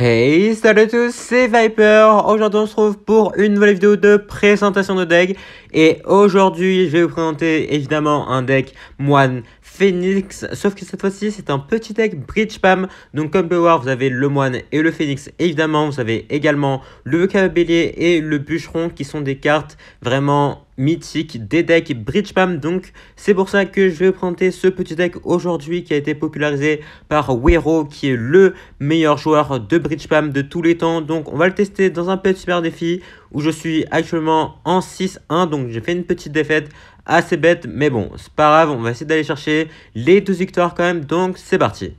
Hey, salut à tous, c'est Viper. Aujourd'hui, on se trouve pour une nouvelle vidéo de présentation de deck. Et aujourd'hui, je vais vous présenter évidemment un deck moine Phoenix. Sauf que cette fois-ci, c'est un petit deck Bridge Pam. Donc, comme vous voir, vous avez le moine et le Phoenix, évidemment. Vous avez également le cavalier et le bûcheron qui sont des cartes vraiment mythiques des decks Bridge Pam. Donc c'est pour ça que je vais présenter ce petit deck aujourd'hui qui a été popularisé par Wero qui est le meilleur joueur de Bridge Pam de tous les temps. Donc on va le tester dans un petit super défi où je suis actuellement en 6-1. Donc j'ai fait une petite défaite assez bête, mais bon, c'est pas grave, on va essayer d'aller chercher les 12 victoires quand même, donc c'est parti.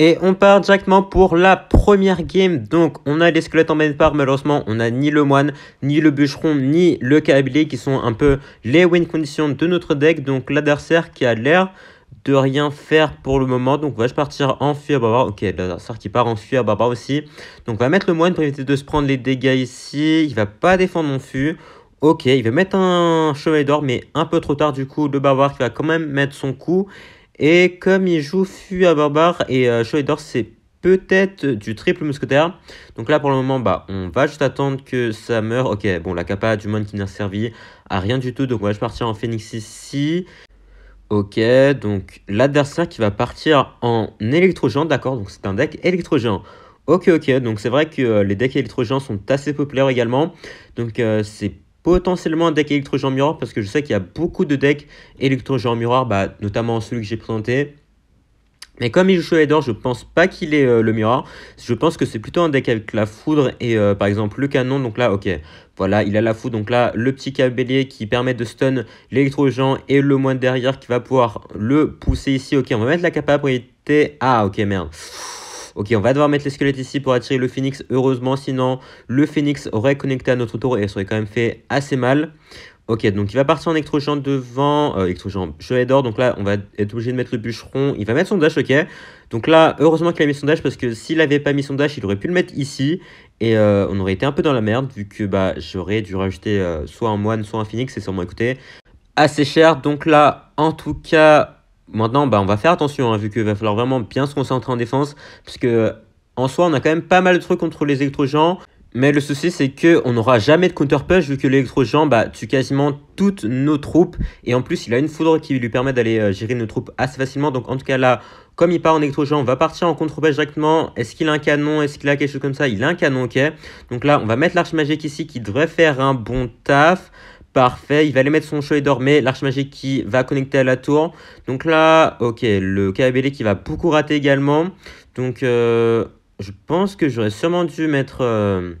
Et on part directement pour la première game. Donc, on a les squelettes en main part. Malheureusement, on a ni le moine, ni le bûcheron, ni le cavalier qui sont un peu les win conditions de notre deck. Donc, l'adversaire qui a l'air de rien faire pour le moment. Donc, on va partir en fuir barbare. Ok, l'adversaire qui part en fuir bah aussi. Donc, on va mettre le moine pour éviter de se prendre les dégâts ici. Il va pas défendre mon fût. Ok, il va mettre un chevalier d'or, mais un peu trop tard du coup, le barbare qui va quand même mettre son coup. Et comme il joue fût à barbare et euh, chevalier d'or, c'est peut-être du triple mousquetaire. Donc là, pour le moment, bah, on va juste attendre que ça meure. Ok, bon, la capa du monde qui n'a servi à rien du tout, donc on je juste partir en phoenix ici. Ok, donc l'adversaire qui va partir en Électrogène, d'accord, donc c'est un deck Électrogène, Ok, ok, donc c'est vrai que euh, les decks électrogènes sont assez populaires également, donc euh, c'est potentiellement un deck électro miroir parce que je sais qu'il y a beaucoup de decks électro genre miroir, bah, notamment celui que j'ai présenté. Mais comme il joue d'or, je pense pas qu'il est euh, le miroir. Je pense que c'est plutôt un deck avec la foudre et euh, par exemple le canon. Donc là, ok, voilà, il a la foudre. Donc là, le petit cabellier qui permet de stun l'électrogen et le moine derrière qui va pouvoir le pousser ici. Ok, on va mettre la capacité. Ah, ok, merde. Ok, on va devoir mettre les squelettes ici pour attirer le phoenix. Heureusement, sinon, le phoenix aurait connecté à notre tour et ça aurait quand même fait assez mal. Ok, donc il va partir en électrochamp devant... Euh, je vais d'or, donc là, on va être obligé de mettre le bûcheron. Il va mettre son dash, ok. Donc là, heureusement qu'il a mis son dash, parce que s'il n'avait pas mis son dash, il aurait pu le mettre ici. Et euh, on aurait été un peu dans la merde, vu que bah, j'aurais dû rajouter euh, soit un moine, soit un phoenix, c'est sûrement, coûté assez cher. Donc là, en tout cas, Maintenant, bah, on va faire attention, hein, vu qu'il va falloir vraiment bien se concentrer en défense, puisque en soi, on a quand même pas mal de trucs contre les électrogens Mais le souci, c'est qu'on n'aura jamais de counter-push, vu que l'électrogen bah, tue quasiment toutes nos troupes. Et en plus, il a une foudre qui lui permet d'aller euh, gérer nos troupes assez facilement. Donc en tout cas, là, comme il part en électrogen on va partir en contre-push directement. Est-ce qu'il a un canon Est-ce qu'il a quelque chose comme ça Il a un canon, ok. Donc là, on va mettre l'arche magique ici, qui devrait faire un bon taf. Parfait, il va aller mettre son et dormir, l'arche magique qui va connecter à la tour. Donc là, ok, le KBL qui va beaucoup rater également. Donc euh, je pense que j'aurais sûrement dû mettre euh,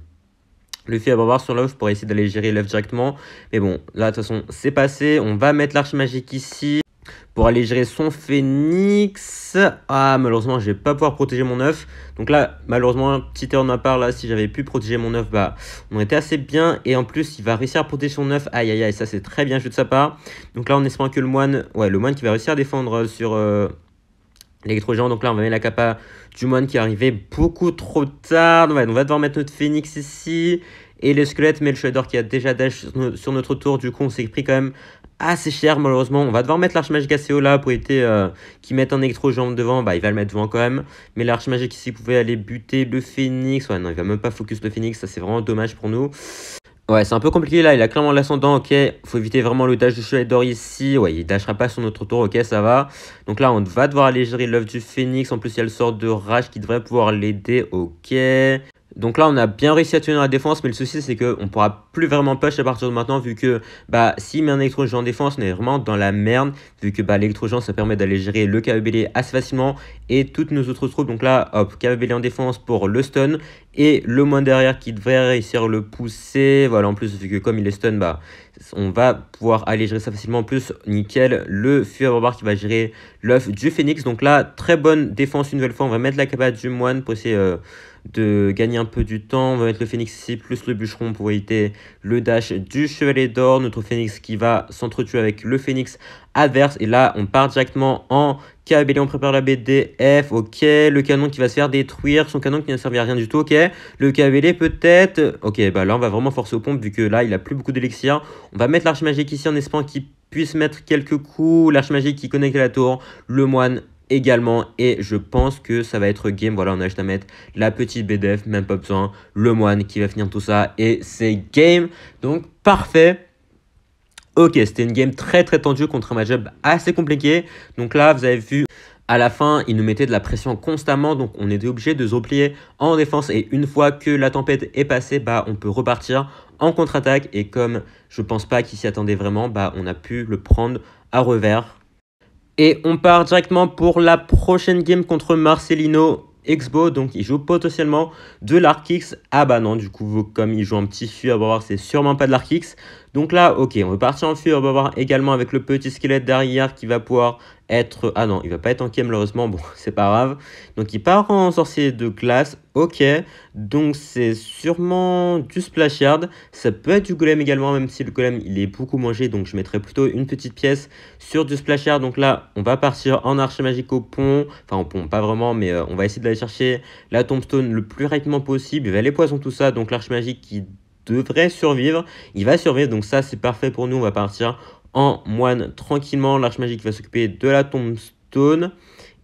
le fait à sur l'œuf pour essayer d'aller gérer l'œuf directement. Mais bon, là de toute façon c'est passé, on va mettre l'arche magique ici pour aller gérer son Phoenix. Ah, malheureusement, je vais pas pouvoir protéger mon œuf. Donc là, malheureusement, petit erreur de ma part, là, si j'avais pu protéger mon œuf, bah, on était assez bien. Et en plus, il va réussir à protéger son œuf. Aïe, aïe, aïe, ça, c'est très bien joué de sa part. Donc là, on espère que le moine, ouais, le moine qui va réussir à défendre euh, sur... Euh, l'électro donc là on va mettre la capa du moine qui est arrivé beaucoup trop tard. Ouais, on va devoir mettre notre phoenix ici et le squelette, mais le qui a déjà dash sur notre tour, du coup on s'est pris quand même assez cher malheureusement. On va devoir mettre l'archimage Gaseo là pour éviter euh, qu'il mette un électro jambe devant. Bah il va le mettre devant quand même. Mais magique ici pouvait aller buter le phoenix. Ouais non il va même pas focus le phoenix. Ça c'est vraiment dommage pour nous. Ouais, c'est un peu compliqué là, il a clairement l'ascendant, ok. Faut éviter vraiment le du du et d'or ici. Ouais, il dashera pas sur notre tour, ok, ça va. Donc là, on va devoir aller gérer l'œuf du phénix. En plus, il y a le sort de rage qui devrait pouvoir l'aider, ok. Donc là, on a bien réussi à tenir la défense, mais le souci, c'est qu'on ne pourra plus vraiment push à partir de maintenant, vu que bah, si met un électrogen en défense, on est vraiment dans la merde, vu que bah, l'électrogen, ça permet d'aller gérer le KBL e assez facilement et toutes nos autres troupes. Donc là, hop, e en défense pour le stun, et le moine derrière qui devrait réussir le pousser. Voilà, en plus, vu que comme il est stun, bah, on va pouvoir aller gérer ça facilement. En plus, nickel, le fuerbar qui va gérer l'œuf du Phoenix. Donc là, très bonne défense une nouvelle fois. On va mettre la cabane du moine pour essayer euh, de gagner un peu du temps. On va mettre le Phoenix ici, plus le bûcheron pour éviter le dash du Chevalier d'Or. Notre Phoenix qui va s'entretuer avec le Phoenix adverse. Et là, on part directement en KBL. on prépare la BDF, ok. Le canon qui va se faire détruire, son canon qui ne servi à rien du tout, ok. Le KBL peut-être, ok, bah là on va vraiment forcer au pompe, vu que là il a plus beaucoup d'élixir. On va mettre l'arche magique ici en espérant qu'il puisse mettre quelques coups. l'arche magique qui connecte à la tour, le moine également et je pense que ça va être game voilà on a juste à mettre la petite BDF même pas besoin le moine qui va finir tout ça et c'est game donc parfait Ok, c'était une game très très tendue contre un matchup assez compliqué. Donc là, vous avez vu, à la fin, il nous mettait de la pression constamment, donc on était obligé de se replier en défense. Et une fois que la tempête est passée, bah, on peut repartir en contre-attaque. Et comme je pense pas qu'il s'y attendait vraiment, bah, on a pu le prendre à revers. Et on part directement pour la prochaine game contre Marcelino Expo, donc il joue potentiellement de l'Arkix. Ah bah non, du coup, comme il joue un petit On va voir, c'est sûrement pas de l'Arkix. Donc là, ok, on va partir en fût, on va voir également avec le petit squelette derrière qui va pouvoir être... Ah non, il va pas être en quai malheureusement, bon, c'est pas grave. Donc il part en sorcier de classe, ok. Donc c'est sûrement du splash Ça peut être du golem également, même si le golem il est beaucoup mangé. Donc je mettrai plutôt une petite pièce sur du splashard Donc là, on va partir en archer magique au pont. Enfin, au pont, pas vraiment, mais euh, on va essayer d'aller chercher la tombstone le plus rapidement possible. Il va les poisons, tout ça. Donc l'arche magique qui devrait survivre. Il va survivre, donc ça c'est parfait pour nous. On va partir en moine tranquillement. L'arche magique va s'occuper de la tombstone.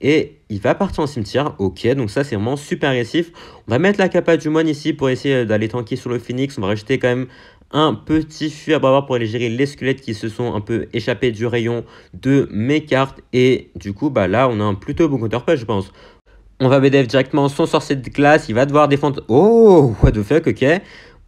Et il va partir en cimetière, ok, donc ça c'est vraiment super agressif. On va mettre la capa du moine ici pour essayer d'aller tanker sur le phoenix. On va rajouter quand même un petit fuir à pour aller gérer les squelettes qui se sont un peu échappés du rayon de mes cartes. Et du coup, bah là on a un plutôt bon counterplay je pense. On va BDF directement son sorcier de glace, il va devoir défendre... Oh, what the fuck, ok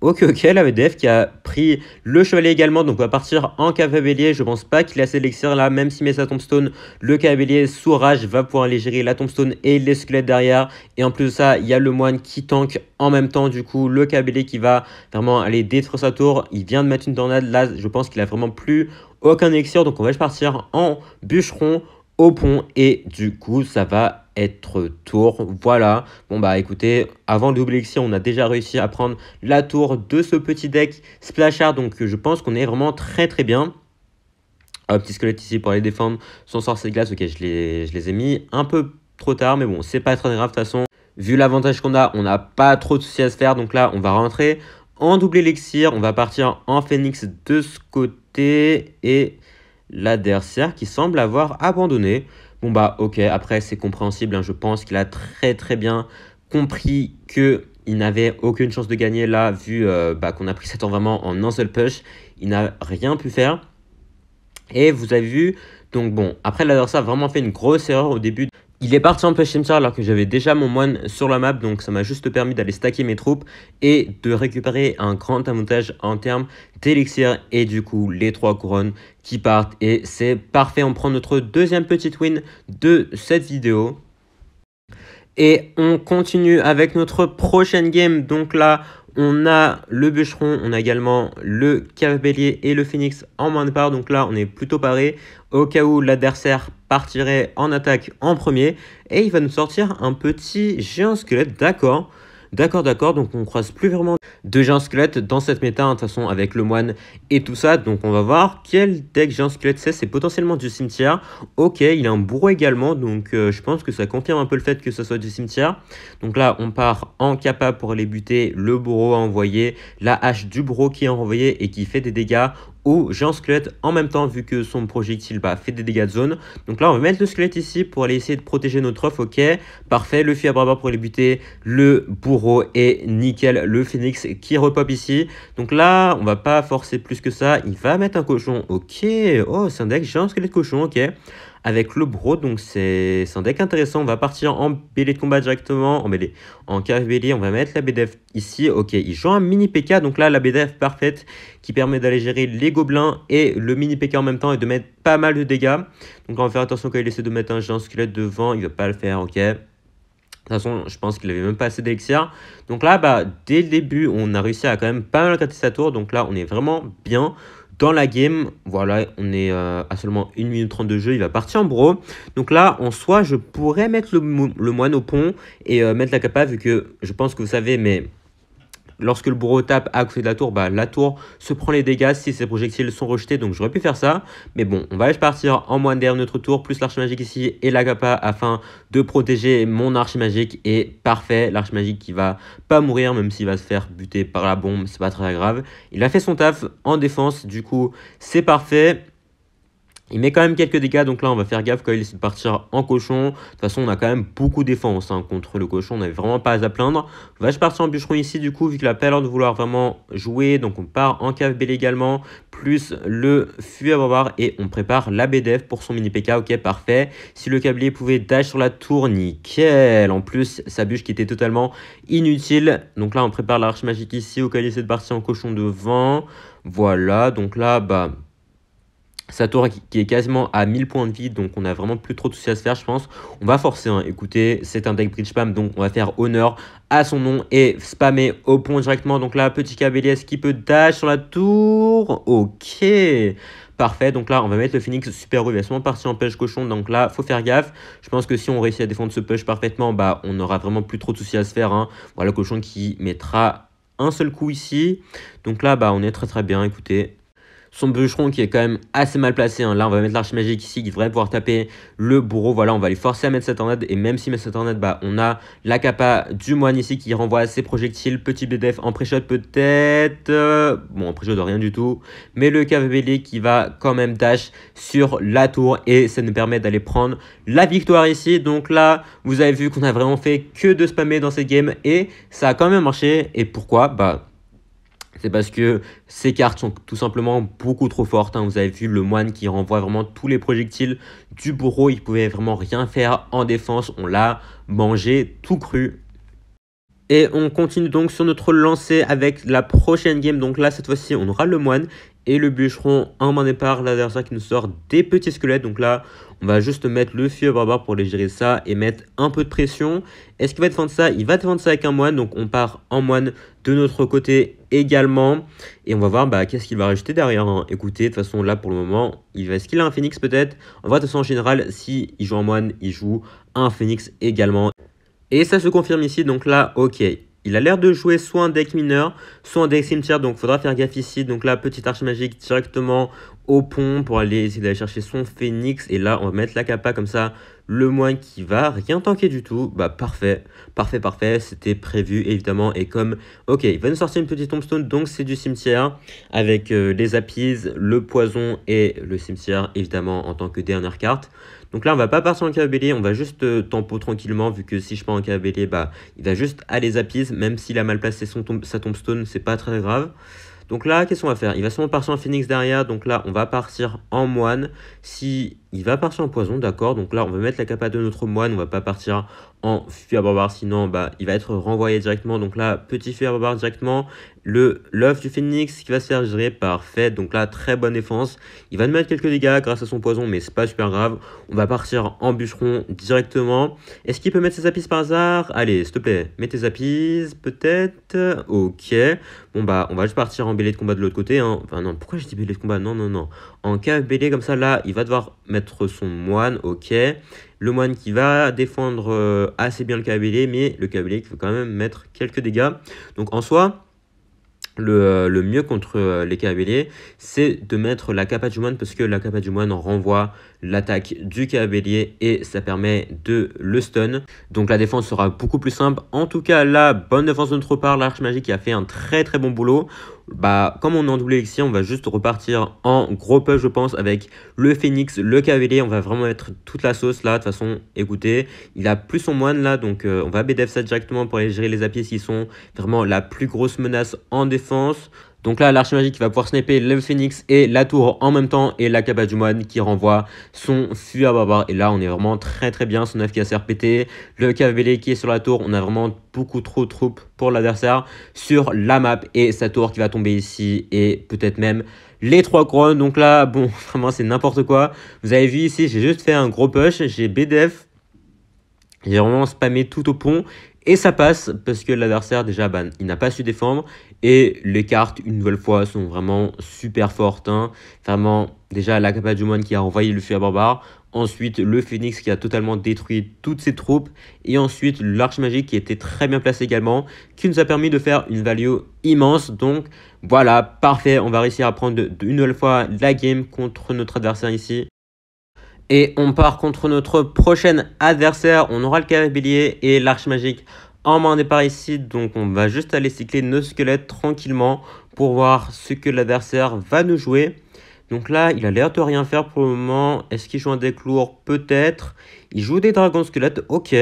Ok, ok, la VDF qui a pris le chevalier également, donc on va partir en cavalier. Je pense pas qu'il a assez là, même s'il met sa tombstone, le cavalier sous rage va pouvoir aller gérer la tombstone et les squelettes derrière. Et en plus de ça, il y a le moine qui tank en même temps, du coup, le cavalier qui va vraiment aller détruire sa tour. Il vient de mettre une tornade, là, je pense qu'il a vraiment plus aucun élixir, donc on va partir en bûcheron au pont, et du coup, ça va être tour. Voilà. Bon bah écoutez, avant le double élixir, on a déjà réussi à prendre la tour de ce petit deck Splashard. Donc je pense qu'on est vraiment très très bien. Un petit squelette ici pour aller défendre. Son sorcier de glace, ok, je les, je les ai mis un peu trop tard, mais bon, c'est pas très grave de toute façon. Vu l'avantage qu'on a, on n'a pas trop de soucis à se faire. Donc là, on va rentrer en double élixir. On va partir en phoenix de ce côté. Et la qui semble avoir abandonné. Bon bah ok, après c'est compréhensible, hein. je pense qu'il a très très bien compris que il n'avait aucune chance de gagner là, vu euh, bah, qu'on a pris cet ans vraiment en un seul push. Il n'a rien pu faire. Et vous avez vu, donc bon, après l'adversaire a vraiment fait une grosse erreur au début il est parti en pêche alors que j'avais déjà mon moine sur la map, donc ça m'a juste permis d'aller stacker mes troupes et de récupérer un grand avantage en termes d'élixir et du coup les trois couronnes qui partent. Et c'est parfait, on prend notre deuxième petite win de cette vidéo. Et on continue avec notre prochaine game, donc là on a le bûcheron, on a également le cavalier et le phoenix en main de part. Donc là, on est plutôt paré au cas où l'adversaire partirait en attaque en premier. Et il va nous sortir un petit géant squelette, d'accord. D'accord, d'accord, donc on croise plus vraiment de gens squelettes dans cette méta, hein, de toute façon, avec le moine et tout ça. Donc on va voir quel deck gens squelettes c'est. C'est potentiellement du cimetière. Ok, il a un bourreau également, donc euh, je pense que ça confirme un peu le fait que ce soit du cimetière. Donc là, on part en capa pour aller buter. Le bourreau à envoyer, la hache du bourreau qui est envoyé et qui fait des dégâts ou géant squelette en même temps vu que son projectile bah, fait des dégâts de zone. Donc là on va mettre le squelette ici pour aller essayer de protéger notre offre, ok, parfait, le Fia à pour les buter, le bourreau et nickel, le phoenix qui repop ici. Donc là on va pas forcer plus que ça, il va mettre un cochon, ok, oh c'est un deck, géant squelette cochon, ok avec le bro. Donc c'est un deck intéressant. On va partir en bélier de combat directement. En bélier. en carré Bélier. on va mettre la BDF ici. Ok, il joue un mini PK. Donc là, la BDF parfaite qui permet d'aller gérer les gobelins et le mini PK en même temps et de mettre pas mal de dégâts. Donc on va faire attention quand il essaie de mettre un géant squelette devant. Il va pas le faire, ok. De toute façon, je pense qu'il avait même pas assez d'élixir. Donc là, bah, dès le début, on a réussi à quand même pas mal gratter sa tour. Donc là, on est vraiment bien dans la game. Voilà, on est euh, à seulement 1 minute 30 de jeu, il va partir en bro. Donc là, en soi, je pourrais mettre le, moine au pont et euh, mettre la capa, vu que je pense que vous savez, mais Lorsque le bourreau tape à côté de la tour, bah, la tour se prend les dégâts si ses projectiles sont rejetés, donc j'aurais pu faire ça. Mais bon, on va partir en moins derrière notre tour, plus l'arche magique ici et l'agapa afin de protéger mon arche magique. Et parfait, l'arche magique qui va pas mourir, même s'il va se faire buter par la bombe, c'est pas très grave. Il a fait son taf en défense, du coup c'est parfait. Il met quand même quelques dégâts, donc là on va faire gaffe quand il essaie de partir en cochon. De toute façon on a quand même beaucoup de défense hein, contre le cochon, on n'avait vraiment pas à plaindre. Vache partir en bûcheron ici du coup, vu qu'il n'a pas l'air de vouloir vraiment jouer, donc on part en cave belle également, plus le fuit à voir et on prépare la BDF pour son mini PK, ok parfait. Si le câblier pouvait dash sur la tour, nickel. En plus sa bûche qui était totalement inutile, donc là on prépare l'arche magique ici, au cas il essaie de partir en cochon devant. Voilà, donc là bah sa tour qui est quasiment à 1000 points de vie, donc on a vraiment plus trop de soucis à se faire, je pense. On va forcer, hein. écoutez, c'est un deck bridge spam, donc on va faire honneur à son nom et spammer au pont directement. Donc là, petit est-ce qui peut dash sur la tour. Ok, parfait. Donc là, on va mettre le Phoenix super haut, il va sûrement en pêche cochon. Donc là, faut faire gaffe. Je pense que si on réussit à défendre ce push parfaitement, bah on aura vraiment plus trop de soucis à se faire. Hein. Voilà le cochon qui mettra un seul coup ici. Donc là, bah on est très très bien, écoutez son bûcheron qui est quand même assez mal placé. Hein. Là, on va mettre l'arche magique ici qui devrait pouvoir taper le bourreau. Voilà, on va lui forcer à mettre sa tornade. Et même s'il met sa tornade, bah, on a la capa du moine ici qui renvoie ses projectiles. Petit BDF en pré-shot peut-être. Euh, bon, en pré-shot rien du tout. Mais le KVB qui va quand même dash sur la tour. Et ça nous permet d'aller prendre la victoire ici. Donc là, vous avez vu qu'on a vraiment fait que de spammer dans cette game. Et ça a quand même marché. Et pourquoi Bah c'est parce que ces cartes sont tout simplement beaucoup trop fortes. Hein. Vous avez vu le moine qui renvoie vraiment tous les projectiles du bourreau, il pouvait vraiment rien faire en défense, on l'a mangé tout cru. Et on continue donc sur notre lancée avec la prochaine game. Donc là, cette fois-ci, on aura le moine et le bûcheron en main départ. L'adversaire qui nous sort des petits squelettes. Donc là, on va juste mettre le fieu barbare pour les gérer ça et mettre un peu de pression. Est-ce qu'il va défendre ça Il va défendre ça avec un moine. Donc on part en moine de notre côté également. Et on va voir bah, qu'est-ce qu'il va rajouter derrière. Hein. Écoutez, de toute façon, là pour le moment, il va... est-ce qu'il a un phoenix peut-être En vrai, de toute façon, en général, si il joue en moine, il joue un phoenix également. Et ça se confirme ici. Donc là, ok, il a l'air de jouer soit un deck mineur, soit un deck cimetière, donc faudra faire gaffe ici. Donc là, petite arche magique directement au pont pour aller essayer d'aller chercher son phénix. Et là, on va mettre la capa comme ça. Le moine qui va rien tanker du tout, bah parfait, parfait, parfait, c'était prévu évidemment et comme, ok, il va nous sortir une petite tombstone, donc c'est du cimetière avec euh, les apis le poison et le cimetière évidemment en tant que dernière carte. Donc là, on va pas partir en KBL, on va juste euh, tempo tranquillement, vu que si je pars en KBL, bah, il va juste aller zapise, même s'il a mal placé son tombe, sa tombstone, c'est pas très grave. Donc là, qu'est-ce qu'on va faire Il va sûrement partir en phoenix derrière, donc là, on va partir en moine. Si il va partir en poison, d'accord, donc là, on va mettre la capa de notre moine, on va pas partir en fuir barbare, sinon bah, il va être renvoyé directement. Donc là, petit à barbare directement. Le l'œuf du phoenix qui va se faire gérer par Donc là, très bonne défense. Il va nous mettre quelques dégâts grâce à son poison, mais c'est pas super grave. On va partir en bûcheron directement. Est-ce qu'il peut mettre ses apices par hasard Allez, s'il te plaît, mets tes apices peut-être. Ok. Bon bah, on va juste partir en bélier de combat de l'autre côté. Hein. Enfin non, pourquoi j'ai dis de combat Non, non, non. En cas bêlée comme ça, là, il va devoir mettre son moine. Ok. Le moine qui va défendre euh, assez bien le cavalier, mais le cavalier qui va quand même mettre quelques dégâts. Donc en soi, le, euh, mieux contre euh, les cavaliers, c'est de mettre la capa du moine parce que la capa du moine renvoie l'attaque du cavalier et ça permet de le stun. Donc la défense sera beaucoup plus simple. En tout cas, la bonne défense de notre part. L'arche magique qui a fait un très très bon boulot bah, comme on est en double ici, on va juste repartir en gros push, je pense, avec le Phoenix, le Cavalier. On va vraiment mettre toute la sauce là. De toute façon, écoutez, il a plus son moine là, donc euh, on va BDF ça directement pour aller gérer les appuis s'ils sont vraiment la plus grosse menace en défense. Donc là, l'archimagique qui va pouvoir sniper le phoenix et la tour en même temps et la caba du moine qui renvoie son fût à Et là, on est vraiment très très bien. Son neuf qui a serpété, le cavalier qui est sur la tour. On a vraiment beaucoup trop de troupes pour l'adversaire sur la map et sa tour qui va tomber ici et peut-être même les trois couronnes. Donc là, bon, vraiment, c'est n'importe quoi. Vous avez vu ici, j'ai juste fait un gros push. J'ai BDF j'ai vraiment spammé tout au pont et ça passe parce que l'adversaire, déjà, bah, il n'a pas su défendre. Et les cartes, une nouvelle fois, sont vraiment super fortes. Hein. Vraiment, déjà, la du moine qui a envoyé le feu à barbare. Ensuite, le Phoenix qui a totalement détruit toutes ses troupes. Et ensuite, l'Arche Magique qui était très bien placé également, qui nous a permis de faire une value immense. Donc voilà, parfait, on va réussir à prendre une nouvelle fois la game contre notre adversaire ici. Et on part contre notre prochain adversaire. On aura le cavalier et l'arche magique en main des ici Donc on va juste aller cycler nos squelettes tranquillement pour voir ce que l'adversaire va nous jouer. Donc là, il a l'air de rien faire pour le moment. Est-ce qu'il joue un deck lourd Peut-être. Il joue des dragons squelettes, ok.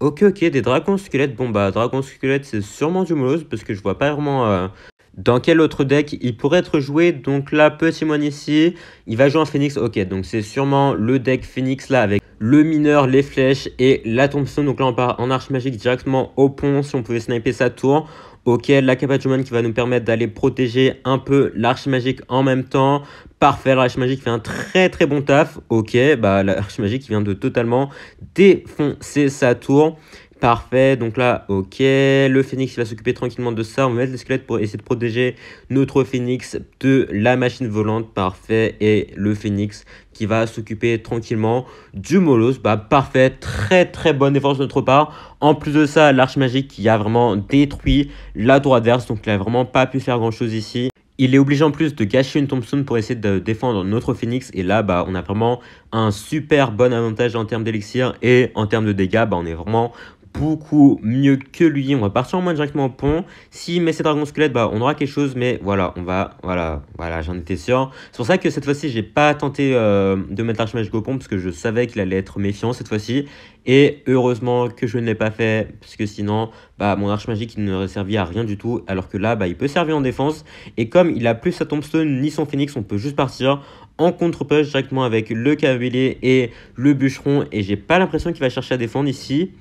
Ok, ok, des dragons squelettes. Bon bah, dragons squelettes, c'est sûrement du molosse parce que je vois pas vraiment euh, dans quel autre deck il pourrait être joué Donc là, petit moine ici, il va jouer un Phoenix. Ok, donc c'est sûrement le deck Phoenix là avec le mineur, les flèches et la tombstone. Donc là, on part en arche magique directement au pont si on pouvait sniper sa tour. Ok, la capa qui va nous permettre d'aller protéger un peu l'arche magique en même temps. Parfait, l'arche magique fait un très très bon taf. Ok, bah l'arche magique vient de totalement défoncer sa tour. Parfait, donc là, ok. Le phénix, va s'occuper tranquillement de ça. On va mettre les pour essayer de protéger notre phénix de la machine volante. Parfait, et le phénix qui va s'occuper tranquillement du Molos. Bah, parfait, très très bonne défense de notre part. En plus de ça, l'arche magique qui a vraiment détruit la droite adverse. Donc, il a vraiment pas pu faire grand chose ici. Il est obligé en plus de gâcher une Tombstone pour essayer de défendre notre phénix Et là, bah, on a vraiment un super bon avantage en termes d'élixir. Et en termes de dégâts, bah, on est vraiment beaucoup mieux que lui. On va partir en moins directement au pont. S'il met ses dragons squelettes, bah, on aura quelque chose, mais voilà, on va, voilà, voilà, j'en étais sûr. C'est pour ça que cette fois-ci, j'ai pas tenté euh, de mettre magique au pont, parce que je savais qu'il allait être méfiant cette fois-ci. Et heureusement que je ne l'ai pas fait, parce que sinon, bah, mon arche magique il ne servi à rien du tout, alors que là, bah, il peut servir en défense. Et comme il a plus sa tombstone ni son phoenix, on peut juste partir en contre-push directement avec le cavalier et le bûcheron. Et j'ai pas l'impression qu'il va chercher à défendre ici.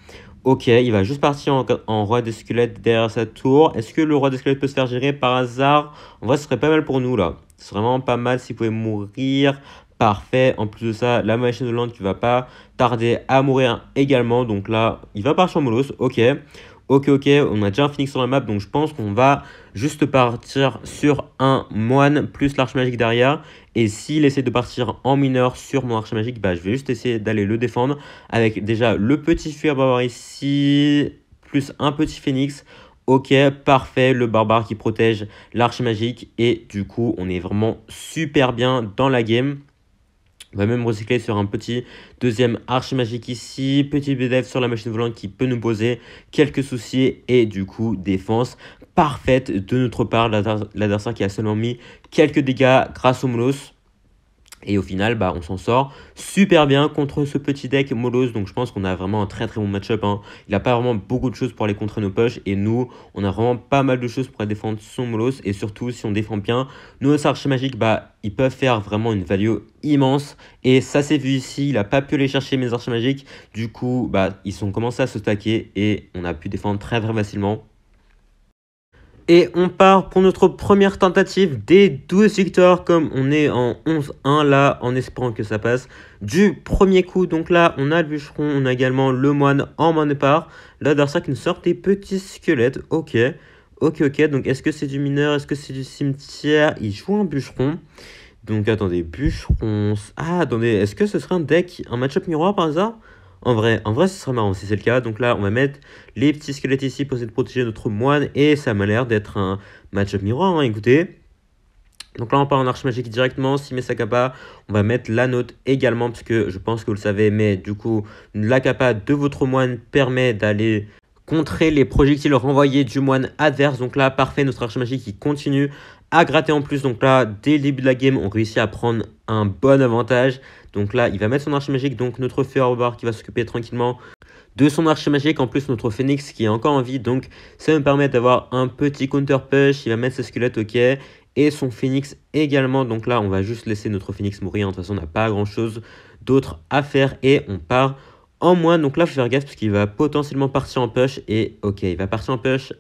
Ok, il va juste partir en, roi des squelettes derrière sa tour. Est-ce que le roi des squelettes peut se faire gérer par hasard En vrai, ce serait pas mal pour nous là. C'est vraiment pas mal s'il pouvait mourir. Parfait. En plus de ça, la machine de land qui va pas tarder à mourir également. Donc là, il va partir en molos. Ok ok ok on a déjà un phoenix sur la map donc je pense qu'on va juste partir sur un moine plus l'arche magique derrière et s'il essaie de partir en mineur sur mon arche magique bah je vais juste essayer d'aller le défendre avec déjà le petit fuir barbare ici plus un petit phoenix Ok, parfait, le barbare qui protège l'arche magique et du coup on est vraiment super bien dans la game. On va même recycler sur un petit deuxième arche magique ici. Petit BDF sur la machine volante qui peut nous poser quelques soucis. Et du coup, défense parfaite de notre part. L'adversaire qui a seulement mis quelques dégâts grâce au Molos. Et au final, bah, on s'en sort super bien contre ce petit deck Molos. Donc je pense qu'on a vraiment un très très bon match-up. Hein. Il n'a pas vraiment beaucoup de choses pour aller contre nos poches. Et nous, on a vraiment pas mal de choses pour défendre son Molos. Et surtout, si on défend bien, nos archers magiques, bah, ils peuvent faire vraiment une value immense. Et ça s'est vu ici. Il n'a pas pu aller chercher mes archers magiques. Du coup, bah, ils ont commencé à se stacker. Et on a pu défendre très très facilement. Et on part pour notre première tentative des 12 victoires, comme on est en 11-1 là, en espérant que ça passe. Du premier coup, donc là, on a le bûcheron, on a également le moine en main de part. Là, ça qui nous sorte des petits squelettes, ok. Ok, ok, donc est-ce que c'est du mineur, est-ce que c'est du cimetière Il joue un bûcheron. Donc attendez, bûcheron... Ah, attendez, est-ce que ce serait un deck, un match-up miroir par hasard en vrai, en vrai, ce serait marrant si c'est le cas. Donc là, on va mettre les petits squelettes ici pour essayer de protéger notre moine. Et ça m'a l'air d'être un match-up miroir, hein, écoutez. Donc là, on part en arche magique directement. Si met sa capa, on va mettre la note également, parce que je pense que vous le savez, mais du coup, la capa de votre moine permet d'aller contrer les projectiles renvoyés du moine adverse. Donc là, parfait, notre arche magique qui continue à gratter en plus. Donc là, dès le début de la game, on réussit à prendre un bon avantage. Donc là, il va mettre son Arche magique, donc notre feu qui va s'occuper tranquillement de son archer magique. En plus, notre phoenix qui est encore en vie, donc ça me permet d'avoir un petit counter push. Il va mettre ses squelettes, ok, et son phoenix également. Donc là, on va juste laisser notre phoenix mourir. De toute façon, on n'a pas grand chose d'autre à faire et on part en moins. Donc là, il faut faire gaffe parce qu'il va potentiellement partir en push et ok, il va partir en push.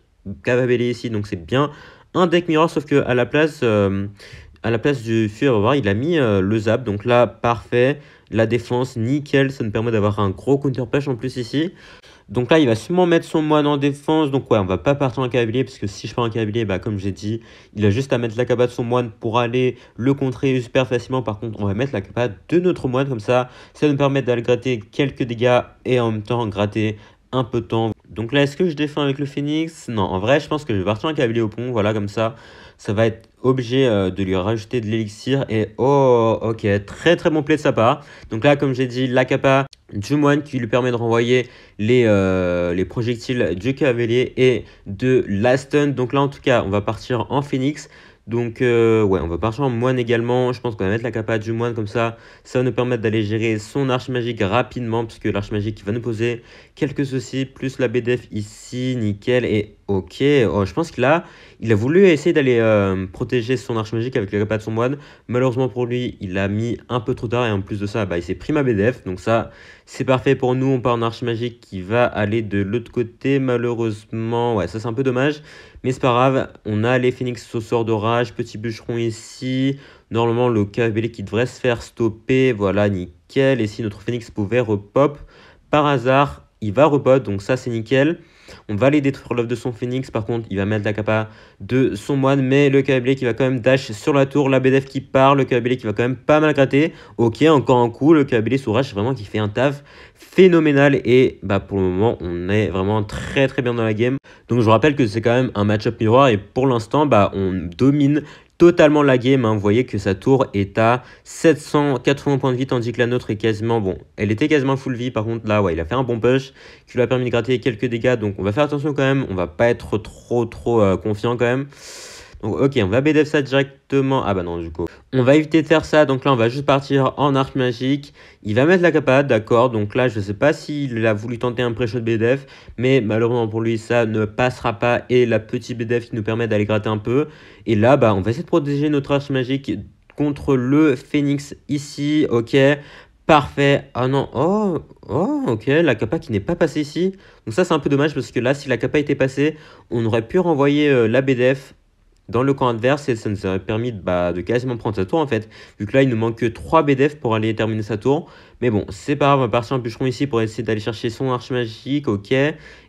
Cavabelli ici, donc c'est bien un deck mirror, sauf que à la place euh, à la place du fureur, il a mis euh, le zap. Donc là, parfait. La défense, nickel. Ça nous permet d'avoir un gros counter push en plus ici. Donc là, il va sûrement mettre son moine en défense. Donc ouais, on va pas partir en cavalier. Parce que si je pars en cavalier, bah, comme j'ai dit, il a juste à mettre la capa de son moine pour aller le contrer super facilement. Par contre, on va mettre la capa de notre moine. Comme ça, ça nous permet d'aller gratter quelques dégâts. Et en même temps, gratter un peu de temps. Donc là, est-ce que je défends avec le phoenix Non, en vrai, je pense que je vais partir en cavalier au pont. Voilà, comme ça, ça va être obligé euh, de lui rajouter de l'élixir. Et oh, ok, très très bon play de sa part. Donc là, comme j'ai dit, la capa du moine qui lui permet de renvoyer les, euh, les projectiles du cavalier et de la stun. Donc là, en tout cas, on va partir en phoenix. Donc euh, ouais, on va partir en moine également. Je pense qu'on va mettre la capa du moine comme ça. Ça va nous permettre d'aller gérer son arche magique rapidement puisque l'arche magique va nous poser quelques soucis. Plus la BDF ici, nickel. Et Ok, oh, je pense qu'il là, il a voulu essayer d'aller euh, protéger son arche magique avec le repas de son moine. Malheureusement pour lui, il l'a mis un peu trop tard et en plus de ça, bah, il s'est pris ma BDF. Donc ça, c'est parfait pour nous. On part en arche magique qui va aller de l'autre côté. Malheureusement, ouais, ça c'est un peu dommage. Mais c'est pas grave, on a les phoenix au sort d'orage, petit bûcheron ici. Normalement, le KBL qui devrait se faire stopper. Voilà, nickel. Et si notre phoenix pouvait repop par hasard, il va rebot, donc ça c'est nickel. On va aller détruire l'œuf de son phoenix, par contre il va mettre la capa de son moine, mais le Kablé qui va quand même dash sur la tour, la BDF qui part, le cablé qui va quand même pas mal gratter. Ok, encore un coup, le sous Sourage vraiment qui fait un taf phénoménal et bah pour le moment on est vraiment très très bien dans la game. Donc je vous rappelle que c'est quand même un match-up miroir et pour l'instant bah on domine totalement la game. Vous voyez que sa tour est à 780 points de vie, tandis que la nôtre est quasiment... Bon, elle était quasiment full vie. Par contre, là, ouais, il a fait un bon push qui lui a permis de gratter quelques dégâts. Donc, on va faire attention quand même. On va pas être trop, trop euh, confiant quand même. Donc, ok, on va BDF ça directement. Ah bah non, du coup. On va éviter de faire ça. Donc là, on va juste partir en arc magique. Il va mettre la capa, d'accord. Donc là, je sais pas s'il a voulu tenter un pré-shot BDF. Mais malheureusement pour lui, ça ne passera pas. Et la petite BDF qui nous permet d'aller gratter un peu. Et là, bah, on va essayer de protéger notre arc magique contre le Phoenix ici. Ok. Parfait. Ah non. Oh, oh ok. La capa qui n'est pas passée ici. Donc ça, c'est un peu dommage parce que là, si la capa était passée, on aurait pu renvoyer euh, la BDF dans le camp adverse et ça nous aurait permis bah, de quasiment prendre sa tour en fait. Vu que là il nous manque que 3 BDF pour aller terminer sa tour. Mais bon, c'est pas grave, on va partir en bûcheron ici pour essayer d'aller chercher son arche magique, ok.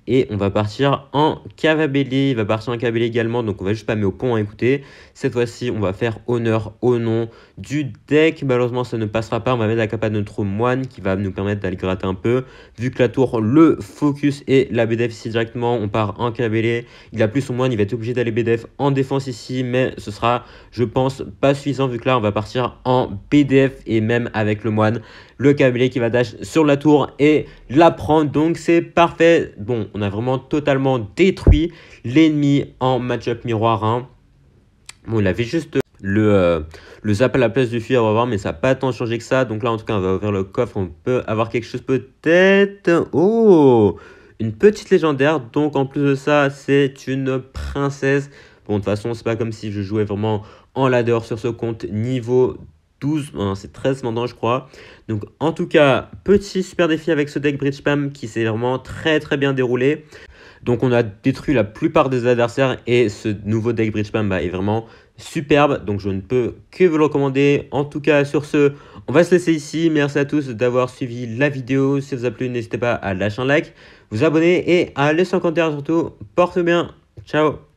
Et on va partir en cavabellé, il va partir en cavabellé également, donc on va juste pas mettre au pont à hein, écouter. Cette fois-ci, on va faire honneur au nom du deck. Malheureusement, ça ne passera pas, on va mettre la capa de notre moine qui va nous permettre d'aller gratter un peu. Vu que la tour, le focus et la BDF ici directement, on part en cavabellé. Il a plus son moine, il va être obligé d'aller BDF en défense ici, mais ce sera, je pense, pas suffisant vu que là, on va partir en BDF et même avec le moine le câblé qui va dash sur la tour et la prendre. Donc c'est parfait. Bon, on a vraiment totalement détruit l'ennemi en match-up miroir 1. Hein. Bon, il avait juste le, euh, le zap à la place du fuir, on va voir, mais ça n'a pas tant changé que ça. Donc là, en tout cas, on va ouvrir le coffre. On peut avoir quelque chose peut-être. Oh Une petite légendaire. Donc en plus de ça, c'est une princesse. Bon, de toute façon, c'est pas comme si je jouais vraiment en ladder sur ce compte niveau Hein, c'est 13 maintenant je crois. Donc en tout cas, petit super défi avec ce deck Bridge Pam qui s'est vraiment très très bien déroulé. Donc on a détruit la plupart des adversaires et ce nouveau deck Bridge Pam bah, est vraiment superbe. Donc je ne peux que vous le recommander. En tout cas sur ce, on va se laisser ici. Merci à tous d'avoir suivi la vidéo. Si ça vous a plu, n'hésitez pas à lâcher un like, vous abonner et à laisser un commentaire surtout. Porte bien. Ciao